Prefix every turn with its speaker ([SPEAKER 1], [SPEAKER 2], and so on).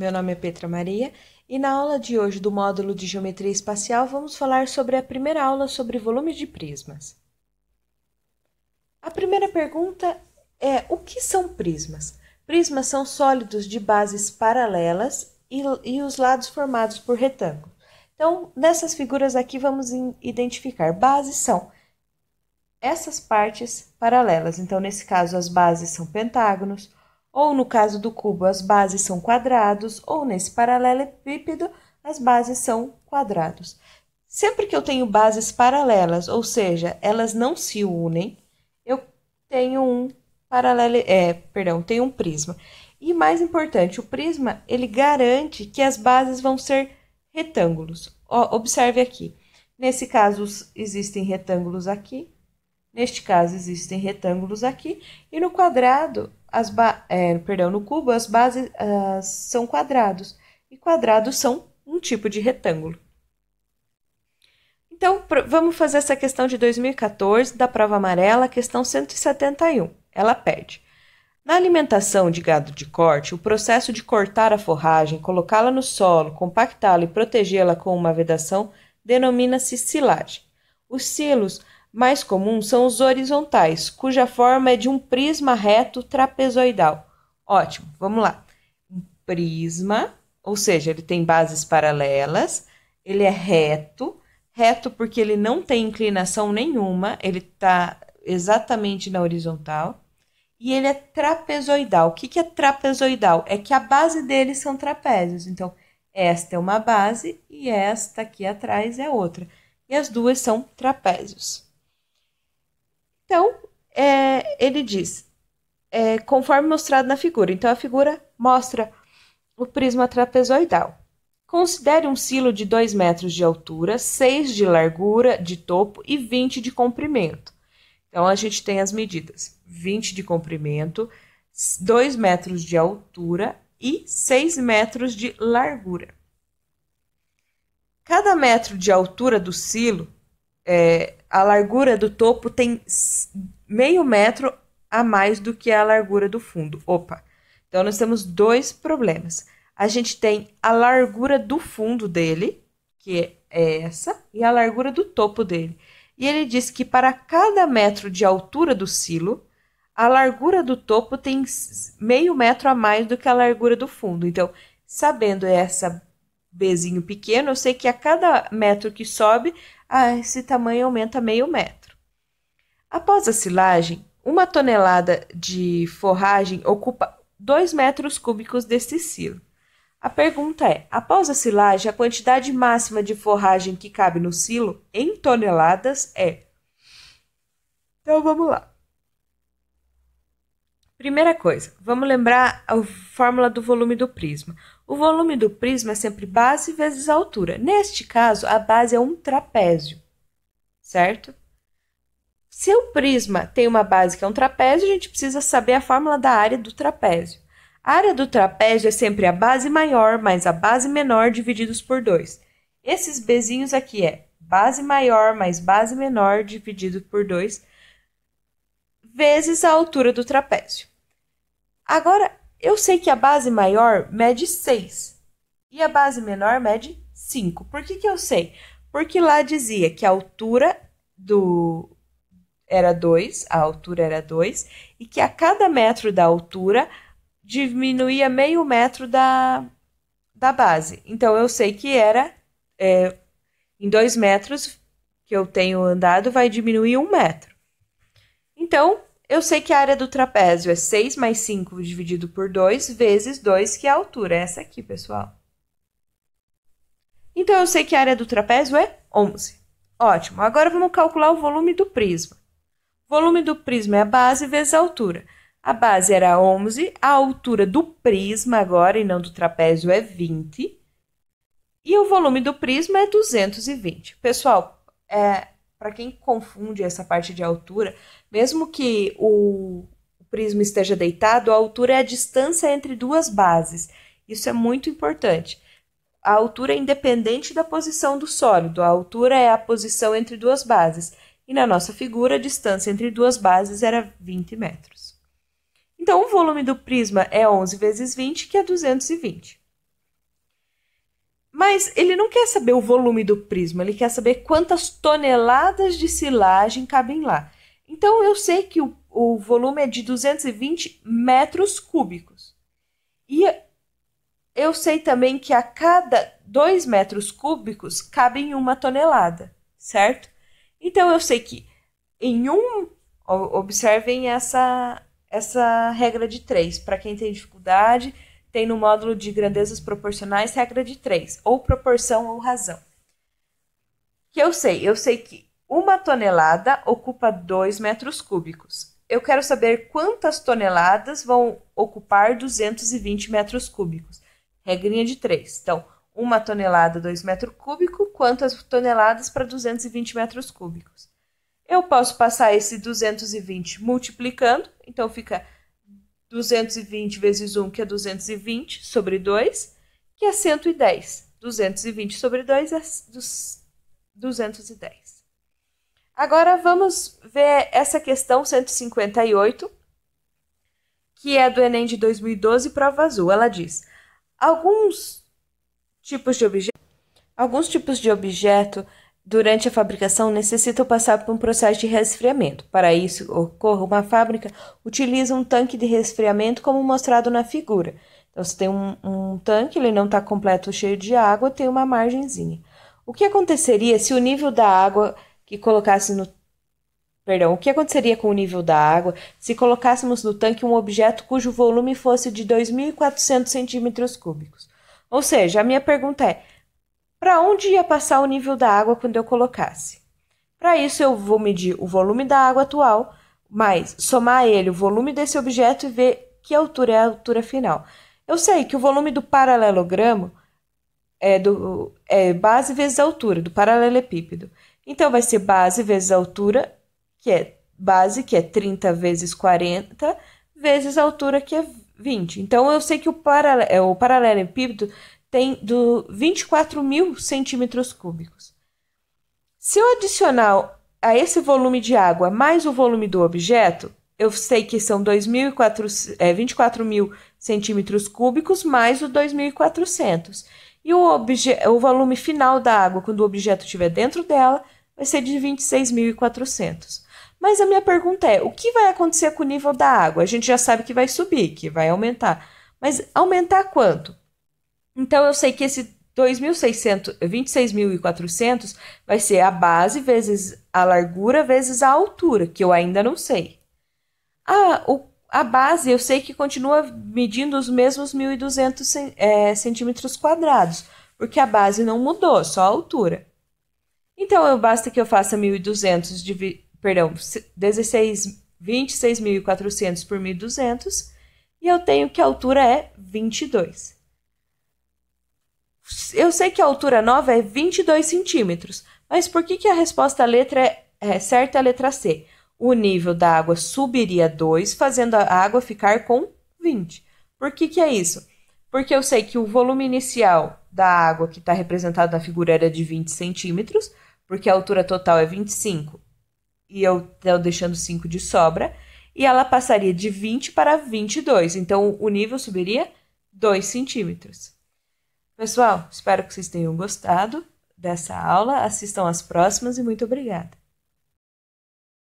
[SPEAKER 1] Meu nome é Petra Maria e na aula de hoje do módulo de Geometria Espacial vamos falar sobre a primeira aula sobre volumes de prismas. A primeira pergunta é: o que são prismas? Prismas são sólidos de bases paralelas e, e os lados formados por retângulos. Então, nessas figuras aqui, vamos identificar bases são essas partes paralelas. Então, nesse caso, as bases são pentágonos ou no caso do cubo, as bases são quadrados, ou nesse paralelepípedo, as bases são quadrados. Sempre que eu tenho bases paralelas, ou seja, elas não se unem, eu tenho um paralelo, é, perdão, tenho um prisma. E mais importante, o prisma ele garante que as bases vão ser retângulos. Ó, observe aqui. Nesse caso, existem retângulos aqui, Neste caso, existem retângulos aqui e no quadrado, as é, perdão, no cubo, as bases ah, são quadrados e quadrados são um tipo de retângulo. Então, vamos fazer essa questão de 2014 da prova amarela, questão 171. Ela pede: na alimentação de gado de corte, o processo de cortar a forragem, colocá-la no solo, compactá-la e protegê-la com uma vedação denomina-se silagem. Os silos mais comuns são os horizontais, cuja forma é de um prisma reto trapezoidal. Ótimo, vamos lá. Um prisma, ou seja, ele tem bases paralelas, ele é reto, reto porque ele não tem inclinação nenhuma, ele está exatamente na horizontal, e ele é trapezoidal. O que, é trapezoidal? É que a base dele são trapézios. Então, esta é uma base e esta aqui atrás é outra. E as duas são trapézios. Então, é, ele diz, é, conforme mostrado na figura. Então, a figura mostra o prisma trapezoidal. Considere um silo de 2 metros de altura, 6 de largura de topo e 20 de comprimento. Então, a gente tem as medidas: 20 de comprimento, 2 metros de altura e 6 metros de largura. Cada metro de altura do silo é, a largura do topo tem meio metro a mais do que a largura do fundo. Opa! Então, nós temos dois problemas. A gente tem a largura do fundo dele, que é essa, e a largura do topo dele. E ele diz que para cada metro de altura do silo, a largura do topo tem meio metro a mais do que a largura do fundo. Então, sabendo essa Bezinho pequeno, eu sei que a cada metro que sobe, ah, esse tamanho aumenta meio metro. Após a silagem, uma tonelada de forragem ocupa 2 metros cúbicos deste silo. A pergunta é: após a silagem, a quantidade máxima de forragem que cabe no silo, em toneladas, é. Então vamos lá. Primeira coisa, vamos lembrar a fórmula do volume do prisma. O volume do prisma é sempre base vezes altura. Neste caso, a base é um trapézio, certo? Se o prisma tem uma base que é um trapézio, a gente precisa saber a fórmula da área do trapézio. A área do trapézio é sempre a base maior mais a base menor divididos por 2. Esses bezinhos aqui é base maior mais base menor dividido por 2 vezes a altura do trapézio. Agora, eu sei que a base maior mede 6 e a base menor mede 5. Por que, que eu sei? Porque lá dizia que a altura do era 2, a altura era 2, e que a cada metro da altura diminuía meio metro da, da base. Então eu sei que era é, em 2 metros que eu tenho andado vai diminuir um metro. Então, eu sei que a área do trapézio é 6 mais 5 dividido por 2 vezes 2, que é a altura. É essa aqui, pessoal. Então, eu sei que a área do trapézio é 11. Ótimo. Agora, vamos calcular o volume do prisma. O volume do prisma é a base vezes a altura. A base era 11, a altura do prisma agora, e não do trapézio, é 20. E o volume do prisma é 220. Pessoal, é, para quem confunde essa parte de altura, mesmo que o, o prisma esteja deitado, a altura é a distância entre duas bases. Isso é muito importante. A altura é independente da posição do sólido, a altura é a posição entre duas bases. E na nossa figura, a distância entre duas bases era 20 metros. Então, o volume do prisma é 11 vezes 20, que é 220. Mas ele não quer saber o volume do prisma, ele quer saber quantas toneladas de silagem cabem lá. Então eu sei que o, o volume é de 220 metros cúbicos. E eu sei também que a cada 2 metros cúbicos cabem uma tonelada, certo? Então eu sei que em um. Observem essa, essa regra de 3. Para quem tem dificuldade, tem no módulo de grandezas proporcionais regra de três, ou proporção ou razão. Que eu sei, eu sei que uma tonelada ocupa 2 metros cúbicos. Eu quero saber quantas toneladas vão ocupar 220 metros cúbicos. Regrinha de três. Então, uma tonelada, 2 metros cúbicos, quantas toneladas para 220 metros cúbicos? Eu posso passar esse 220 multiplicando, então fica 220 vezes 1, que é 220 sobre 2, que é 110. 220 sobre 2 é 210. Agora vamos ver essa questão 158, que é do Enem de 2012, prova azul. Ela diz: alguns tipos de objeto, alguns tipos de objeto durante a fabricação necessitam passar por um processo de resfriamento. Para isso ocorra uma fábrica utiliza um tanque de resfriamento como mostrado na figura. Então, se tem um, um tanque, ele não está completo cheio de água, tem uma margenzinha. O que aconteceria se o nível da água que colocasse no Perdão, o que aconteceria com o nível da água se colocássemos no tanque um objeto cujo volume fosse de 2.400 centímetros cúbicos? Ou seja, a minha pergunta é: para onde ia passar o nível da água quando eu colocasse. Para isso, eu vou medir o volume da água atual, mais somar a ele o volume desse objeto e ver que altura é a altura final. Eu sei que o volume do paralelogramo é, do, é base vezes a altura, do paralelepípedo. Então, vai ser base vezes a altura, que é base, que é 30 vezes 40, vezes a altura, que é 20. Então, eu sei que o, paralel, é, o paralelepípedo tem do 24 mil centímetros cúbicos. Se eu adicionar a esse volume de água mais o volume do objeto, eu sei que são é, 24 mil centímetros cúbicos mais o 2.400. E o, o volume final da água, quando o objeto estiver dentro dela, vai ser de 26.400. Mas a minha pergunta é: o que vai acontecer com o nível da água? A gente já sabe que vai subir, que vai aumentar. Mas aumentar quanto? Então eu sei que esse 26.400 vai ser a base vezes a largura vezes a altura, que eu ainda não sei. A, o, a base eu sei que continua medindo os mesmos 1.200 é, centímetros quadrados, porque a base não mudou, só a altura. Então eu, basta que eu faça 1.200, de, perdão, 16, 26.400 por 1.200 e eu tenho que a altura é 22. Eu sei que a altura nova é 22 centímetros, mas por que, que a resposta à letra é, é certa é a letra C? O nível da água subiria 2, fazendo a água ficar com 20. Por que, que é isso? Porque eu sei que o volume inicial da água que está representado na figura era de 20 centímetros, porque a altura total é 25 e eu estou deixando 5 de sobra, e ela passaria de 20 para 22, então o nível subiria 2 centímetros. Pessoal, espero que vocês tenham gostado dessa aula. Assistam as próximas e muito obrigada.